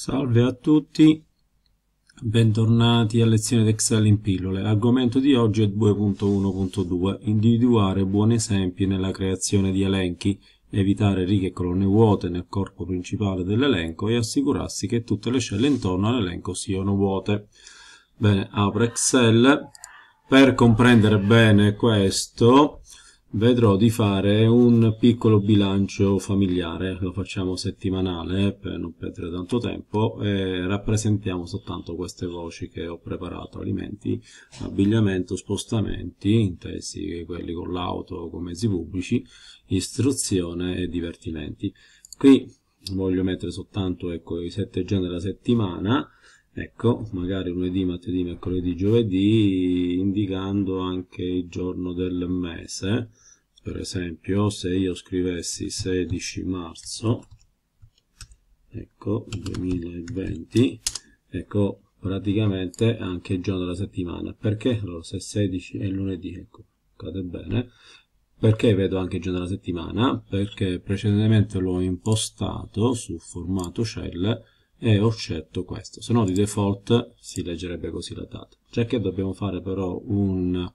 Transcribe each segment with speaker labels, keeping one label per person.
Speaker 1: Salve a tutti, bentornati a lezione di Excel in pillole. L'argomento di oggi è 2.1.2, individuare buoni esempi nella creazione di elenchi, evitare righe e colonne vuote nel corpo principale dell'elenco e assicurarsi che tutte le celle intorno all'elenco siano vuote. Bene, apro Excel. Per comprendere bene questo vedrò di fare un piccolo bilancio familiare, lo facciamo settimanale eh, per non perdere tanto tempo e rappresentiamo soltanto queste voci che ho preparato, alimenti, abbigliamento, spostamenti, intesi quelli con l'auto, con mezzi pubblici, istruzione e divertimenti. Qui voglio mettere soltanto ecco, i sette giorni della settimana, ecco, magari lunedì, martedì, mercoledì, giovedì, indicando anche il giorno del mese. Per esempio, se io scrivessi 16 marzo, ecco, 2020, ecco, praticamente anche il giorno della settimana. Perché? Allora, se 16 è lunedì, ecco, cade bene. Perché vedo anche il giorno della settimana? Perché precedentemente l'ho impostato su formato shell e ho scelto questo, se no di default si leggerebbe così la data. Già che dobbiamo fare però un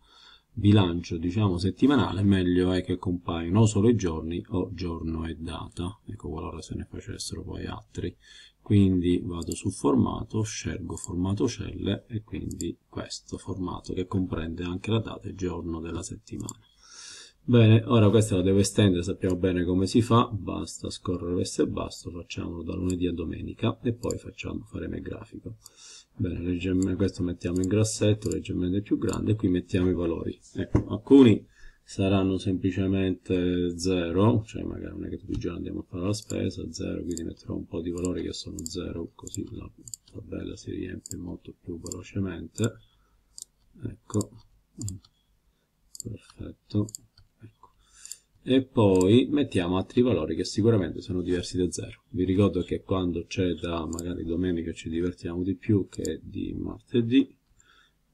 Speaker 1: bilancio diciamo settimanale, meglio è che compaiano solo i giorni o giorno e data, ecco qualora se ne facessero poi altri. Quindi vado su formato, scelgo formato celle e quindi questo formato che comprende anche la data e il giorno della settimana. Bene, ora questa la devo estendere, sappiamo bene come si fa, basta scorrere questo e basta, facciamolo da lunedì a domenica e poi facciamo, faremo il grafico. Bene, questo mettiamo in grassetto, leggermente più grande, e qui mettiamo i valori. Ecco, alcuni saranno semplicemente 0, cioè magari non è che tutti i giorni andiamo a fare la spesa, 0, quindi metterò un po' di valori che sono 0, così la tabella si riempie molto più velocemente. Ecco, perfetto e poi mettiamo altri valori che sicuramente sono diversi da 0 vi ricordo che quando c'è da magari domenica ci divertiamo di più che di martedì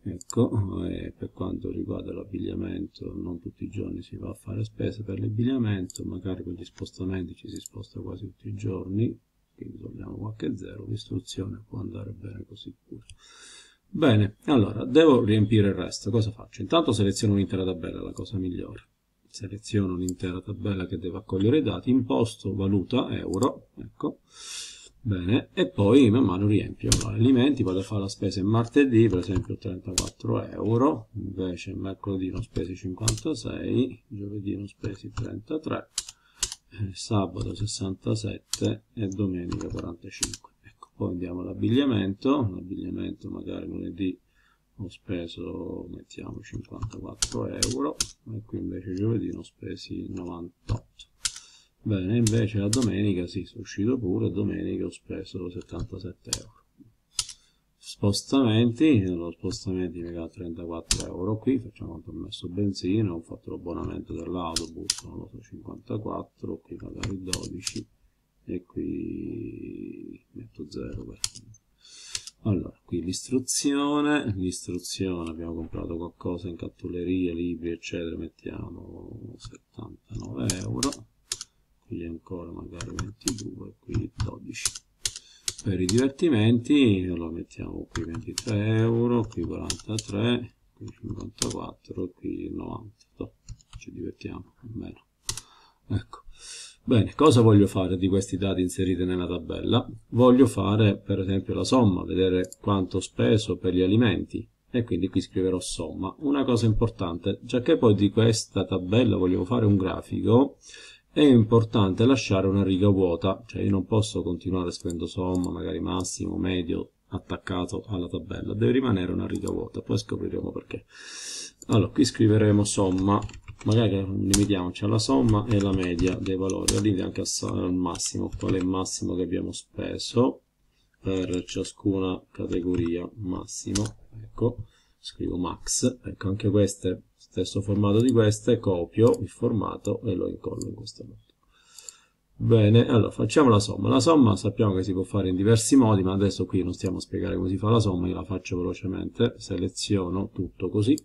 Speaker 1: ecco e per quanto riguarda l'abbigliamento non tutti i giorni si va a fare spese per l'abbigliamento magari con gli spostamenti ci si sposta quasi tutti i giorni quindi togliamo qualche 0 l'istruzione può andare bene così pure bene allora devo riempire il resto cosa faccio intanto seleziono un'intera tabella la cosa migliore seleziono l'intera tabella che deve accogliere i dati, imposto valuta euro, ecco, bene, e poi man mano riempio allora, alimenti, vado a fare la spesa martedì, per esempio 34 euro, invece mercoledì non spesi 56, giovedì non spesi 33, eh, sabato 67 e domenica 45. Ecco, poi andiamo all'abbigliamento, l'abbigliamento magari lunedì ho speso mettiamo 54 euro e qui invece giovedì ne ho spesi 98 bene invece la domenica sì è uscito pure domenica ho speso 77 euro spostamenti lo spostamenti mi da 34 euro qui facciamo quanto ho messo benzina ho fatto l'abbonamento dell'autobus non lo so 54 qui magari 12 e qui metto 0 perché allora, qui l'istruzione, l'istruzione abbiamo comprato qualcosa in cattoleria, libri, eccetera, mettiamo 79 euro, qui ancora magari 22, qui 12. Per i divertimenti allora mettiamo qui 23 euro, qui 43, qui 54, qui 90, ci divertiamo, almeno. Ecco. Bene, cosa voglio fare di questi dati inseriti nella tabella? Voglio fare per esempio la somma, vedere quanto ho speso per gli alimenti e quindi qui scriverò somma. Una cosa importante, già che poi di questa tabella voglio fare un grafico, è importante lasciare una riga vuota, cioè io non posso continuare scrivendo somma, magari massimo, medio, attaccato alla tabella, deve rimanere una riga vuota, poi scopriremo perché. Allora, qui scriveremo somma magari limitiamoci alla somma e alla media dei valori, al anche al massimo, qual è il massimo che abbiamo speso per ciascuna categoria massimo, ecco, scrivo max, ecco anche queste, stesso formato di queste, copio il formato e lo incollo in questo modo. Bene, allora facciamo la somma. La somma sappiamo che si può fare in diversi modi, ma adesso qui non stiamo a spiegare come si fa la somma, io la faccio velocemente, seleziono tutto così,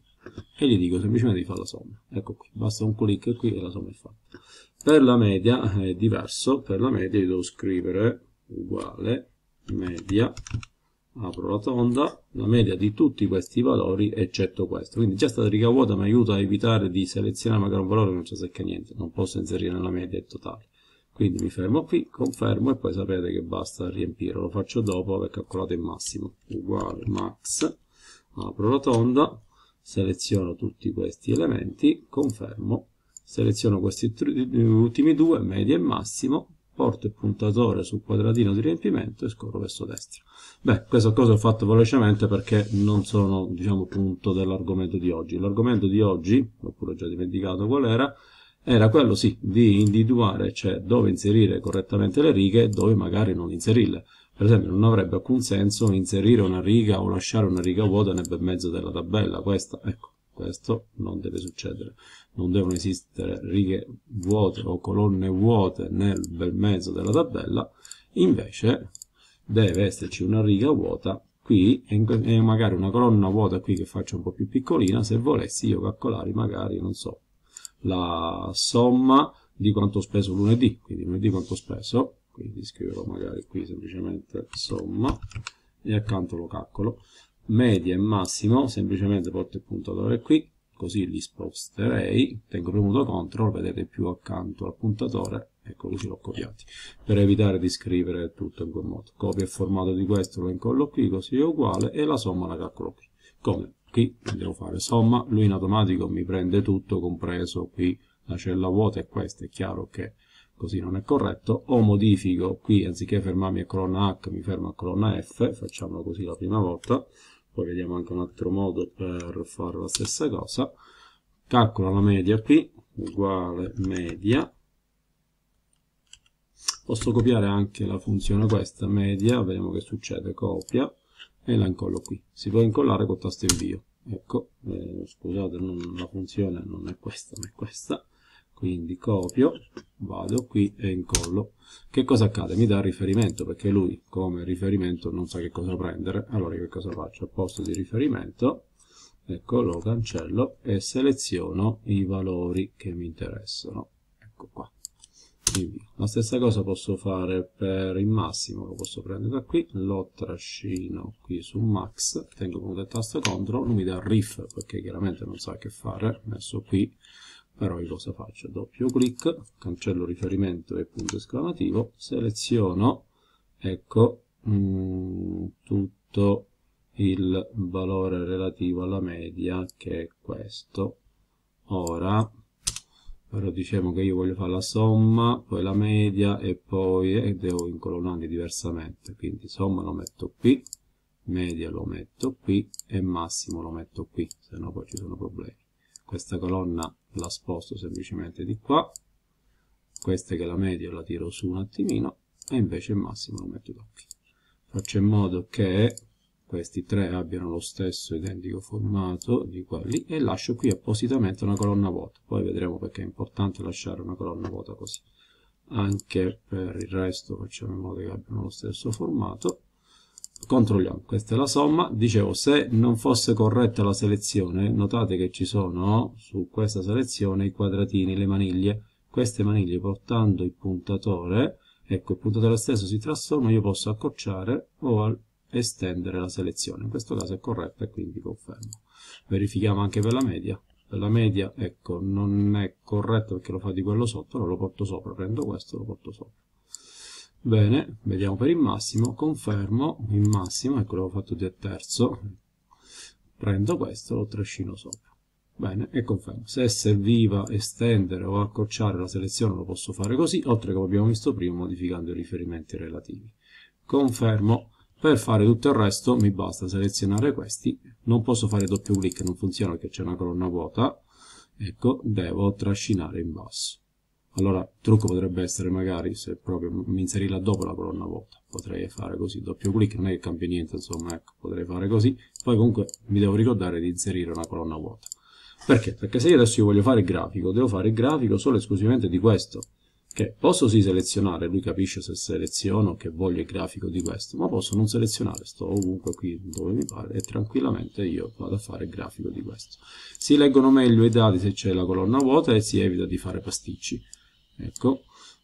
Speaker 1: e gli dico semplicemente di fare la somma ecco qui, basta un clic qui e la somma è fatta per la media eh, è diverso per la media io devo scrivere uguale media apro la tonda la media di tutti questi valori eccetto questo quindi già sta riga vuota mi aiuta a evitare di selezionare magari un valore che non ci secca niente non posso inserire nella media il totale quindi mi fermo qui, confermo e poi sapete che basta riempire, lo faccio dopo aver calcolato il massimo uguale max apro la tonda seleziono tutti questi elementi, confermo, seleziono questi ultimi due, media e massimo, porto il puntatore sul quadratino di riempimento e scorro verso destra. Beh, questa cosa ho fatto velocemente perché non sono, diciamo, punto dell'argomento di oggi. L'argomento di oggi, oppure già dimenticato qual era, era quello sì di individuare cioè, dove inserire correttamente le righe e dove magari non inserirle. Per esempio non avrebbe alcun senso inserire una riga o lasciare una riga vuota nel bel mezzo della tabella, questa, ecco, questo non deve succedere. Non devono esistere righe vuote o colonne vuote nel bel mezzo della tabella, invece deve esserci una riga vuota qui e magari una colonna vuota qui che faccio un po' più piccolina, se volessi io calcolare magari, non so, la somma di quanto ho speso lunedì, quindi lunedì quanto ho speso, quindi scriverò magari qui semplicemente somma e accanto lo calcolo media e massimo semplicemente porto il puntatore qui così li sposterei tengo premuto CTRL vedete più accanto al puntatore ecco così l'ho copiati per evitare di scrivere tutto in quel modo copio il formato di questo lo incollo qui così è uguale e la somma la calcolo qui come qui devo fare somma lui in automatico mi prende tutto compreso qui la cella vuota e questo è chiaro che così non è corretto, o modifico qui, anziché fermarmi a colonna H, mi fermo a colonna F, facciamolo così la prima volta, poi vediamo anche un altro modo per fare la stessa cosa, calcolo la media qui, uguale media, posso copiare anche la funzione questa, media, vediamo che succede, copia, e la incollo qui, si può incollare col tasto invio, ecco, eh, scusate, non, la funzione non è questa, ma è questa, quindi copio, vado qui e incollo. Che cosa accade? Mi dà riferimento, perché lui come riferimento non sa che cosa prendere. Allora che cosa faccio? A posto di riferimento, ecco, lo cancello e seleziono i valori che mi interessano. Ecco qua. Invio. La stessa cosa posso fare per il massimo, lo posso prendere da qui, lo trascino qui su max, tengo con il tasto CTRL, lui mi dà RIF perché chiaramente non sa che fare, messo qui, però io cosa faccio? Doppio clic, cancello riferimento e punto esclamativo, seleziono, ecco, mh, mm, tutto il valore relativo alla media che è questo. Ora, però diciamo che io voglio fare la somma, poi la media e poi e devo incolonnare diversamente, quindi somma lo metto qui, media lo metto qui e massimo lo metto qui, se no poi ci sono problemi questa colonna la sposto semplicemente di qua questa che è la media la tiro su un attimino e invece il massimo lo metto da qui faccio in modo che questi tre abbiano lo stesso identico formato di quelli e lascio qui appositamente una colonna vuota poi vedremo perché è importante lasciare una colonna vuota così anche per il resto facciamo in modo che abbiano lo stesso formato controlliamo questa è la somma dicevo se non fosse corretta la selezione notate che ci sono su questa selezione i quadratini le maniglie queste maniglie portando il puntatore ecco il puntatore stesso si trasforma io posso accorciare o estendere la selezione in questo caso è corretta e quindi confermo verifichiamo anche per la media per la media ecco non è corretto perché lo fa di quello sotto allora lo porto sopra prendo questo e lo porto sopra Bene, vediamo per il massimo, confermo il massimo, ecco l'avevo fatto del terzo, prendo questo, lo trascino sopra. Bene, e confermo. Se serviva estendere o accorciare la selezione lo posso fare così, oltre che come abbiamo visto prima modificando i riferimenti relativi. Confermo. Per fare tutto il resto mi basta selezionare questi, non posso fare doppio clic, non funziona perché c'è una colonna vuota, ecco, devo trascinare in basso allora il trucco potrebbe essere magari se proprio mi inserirla dopo la colonna vuota potrei fare così doppio clic non è che cambia niente insomma ecco potrei fare così poi comunque mi devo ricordare di inserire una colonna vuota perché? perché se io adesso io voglio fare il grafico devo fare il grafico solo e esclusivamente di questo che posso sì selezionare lui capisce se seleziono che voglio il grafico di questo ma posso non selezionare sto ovunque qui dove mi pare e tranquillamente io vado a fare il grafico di questo si leggono meglio i dati se c'è la colonna vuota e si evita di fare pasticci ecco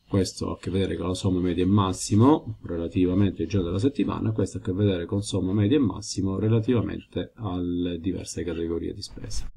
Speaker 1: questo ha a che vedere con la somma media e massimo relativamente al giorno della settimana, questo ha a che vedere con somma media e massimo relativamente alle diverse categorie di spesa.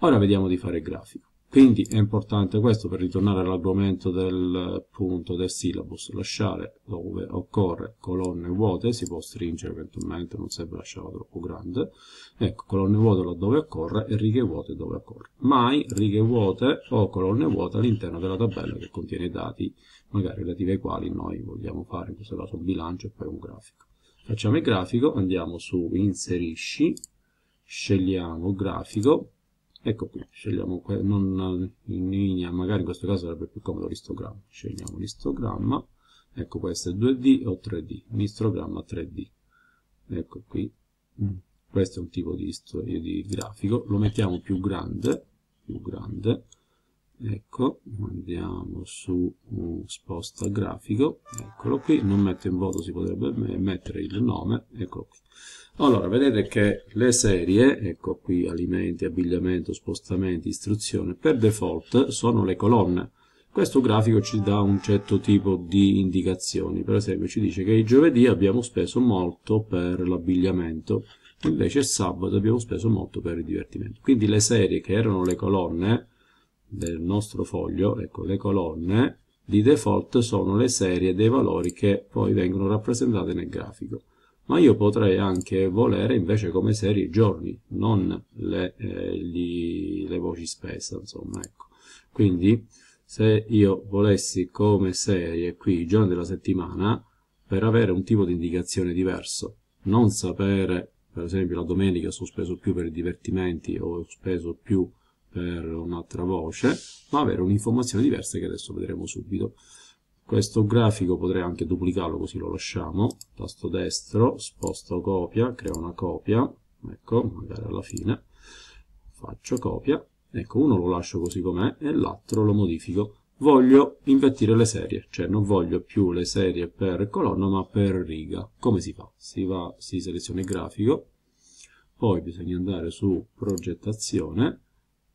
Speaker 1: Ora vediamo di fare il grafico quindi è importante questo per ritornare all'argomento del punto del syllabus lasciare dove occorre colonne vuote si può stringere eventualmente non serve lasciarla troppo grande ecco colonne vuote laddove occorre e righe vuote dove occorre mai righe vuote o colonne vuote all'interno della tabella che contiene i dati magari relativi ai quali noi vogliamo fare in questo caso un bilancio e poi un grafico facciamo il grafico andiamo su inserisci scegliamo grafico ecco qui scegliamo non in linea magari in questo caso sarebbe più comodo l'istogramma scegliamo l'istogramma ecco questo è 2D o 3D un istogramma 3D ecco qui mm. questo è un tipo di, di grafico lo mettiamo più grande più grande ecco andiamo su uh, sposta grafico eccolo qui non metto in voto si potrebbe mettere il nome eccolo qui allora vedete che le serie ecco qui alimenti abbigliamento spostamenti istruzione per default sono le colonne questo grafico ci dà un certo tipo di indicazioni per esempio ci dice che il giovedì abbiamo speso molto per l'abbigliamento invece il sabato abbiamo speso molto per il divertimento quindi le serie che erano le colonne del nostro foglio, ecco le colonne, di default sono le serie dei valori che poi vengono rappresentate nel grafico. Ma io potrei anche volere invece come serie i giorni, non le, eh, gli, le voci spesa, insomma, ecco. Quindi se io volessi come serie qui i giorni della settimana, per avere un tipo di indicazione diverso, non sapere per esempio la domenica ho speso più per i divertimenti o ho speso più per un'altra voce, ma avere un'informazione diversa che adesso vedremo subito. Questo grafico potrei anche duplicarlo così lo lasciamo, tasto destro, sposto copia, creo una copia, ecco, magari alla fine, faccio copia, ecco uno lo lascio così com'è e l'altro lo modifico. Voglio invertire le serie, cioè non voglio più le serie per colonna ma per riga. Come si fa? Si, va, si seleziona il grafico, poi bisogna andare su progettazione,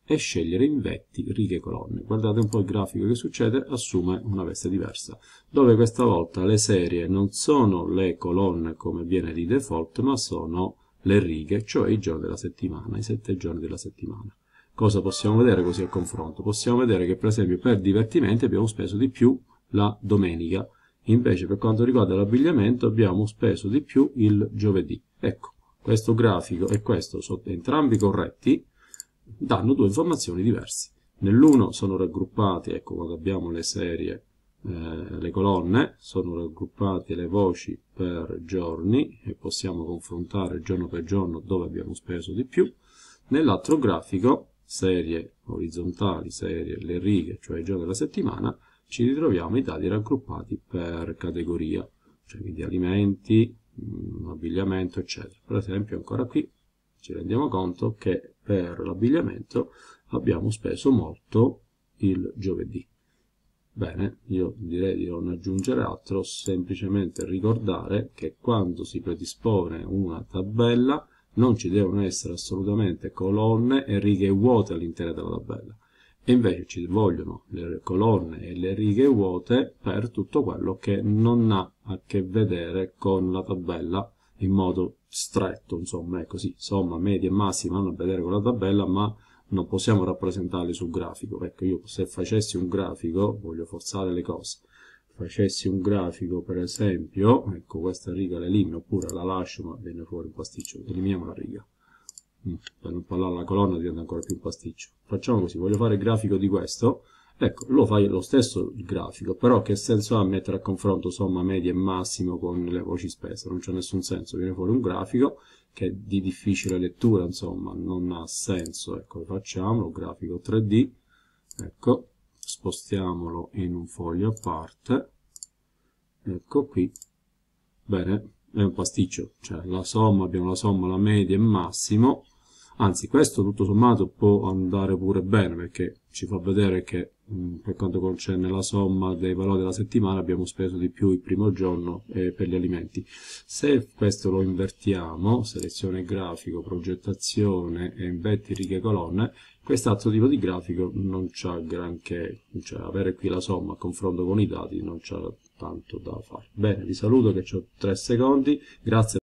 Speaker 1: e scegliere in invetti, righe e colonne. Guardate un po' il grafico che succede, assume una veste diversa, dove questa volta le serie non sono le colonne come viene di default, ma sono le righe, cioè i giorni della settimana, i sette giorni della settimana. Cosa possiamo vedere così al confronto? Possiamo vedere che per esempio per divertimento abbiamo speso di più la domenica, invece per quanto riguarda l'abbigliamento abbiamo speso di più il giovedì. Ecco, questo grafico e questo sono entrambi corretti, danno due informazioni diverse. Nell'uno sono raggruppate, ecco quando abbiamo le serie, eh, le colonne, sono raggruppate le voci per giorni e possiamo confrontare giorno per giorno dove abbiamo speso di più. Nell'altro grafico, serie orizzontali, serie le righe, cioè i giorni della settimana, ci ritroviamo i dati raggruppati per categoria, cioè quindi alimenti, mm, abbigliamento, eccetera. Per esempio ancora qui ci rendiamo conto che per l'abbigliamento abbiamo speso molto il giovedì. Bene, io direi di non aggiungere altro, semplicemente ricordare che quando si predispone una tabella non ci devono essere assolutamente colonne e righe vuote all'interno della tabella, e invece ci vogliono le colonne e le righe vuote per tutto quello che non ha a che vedere con la tabella in modo stretto, insomma, è così, ecco, somma, media e massima vanno a vedere con la tabella, ma non possiamo rappresentarli sul grafico. Ecco, io se facessi un grafico, voglio forzare le cose, facessi un grafico, per esempio, ecco, questa riga la elimino, oppure la lascio, ma viene fuori un pasticcio, eliminiamo la riga. Mm, per non parlare la colonna diventa ancora più un pasticcio. Facciamo così, voglio fare il grafico di questo, Ecco, lo fai lo stesso il grafico, però che senso ha mettere a confronto somma media e massimo con le voci spese? Non c'è nessun senso, viene fuori un grafico che è di difficile lettura, insomma, non ha senso. Ecco, facciamolo, grafico 3D, ecco, spostiamolo in un foglio a parte, ecco qui, bene, è un pasticcio, cioè la somma, abbiamo la somma, la media e massimo, anzi questo tutto sommato può andare pure bene perché ci fa vedere che Mm, per quanto concerne la somma dei valori della settimana abbiamo speso di più il primo giorno eh, per gli alimenti se questo lo invertiamo selezione grafico, progettazione e inverti righe e colonne quest'altro tipo di grafico non c'ha granché cioè avere qui la somma a confronto con i dati non c'ha tanto da fare bene, vi saluto che ho 3 secondi grazie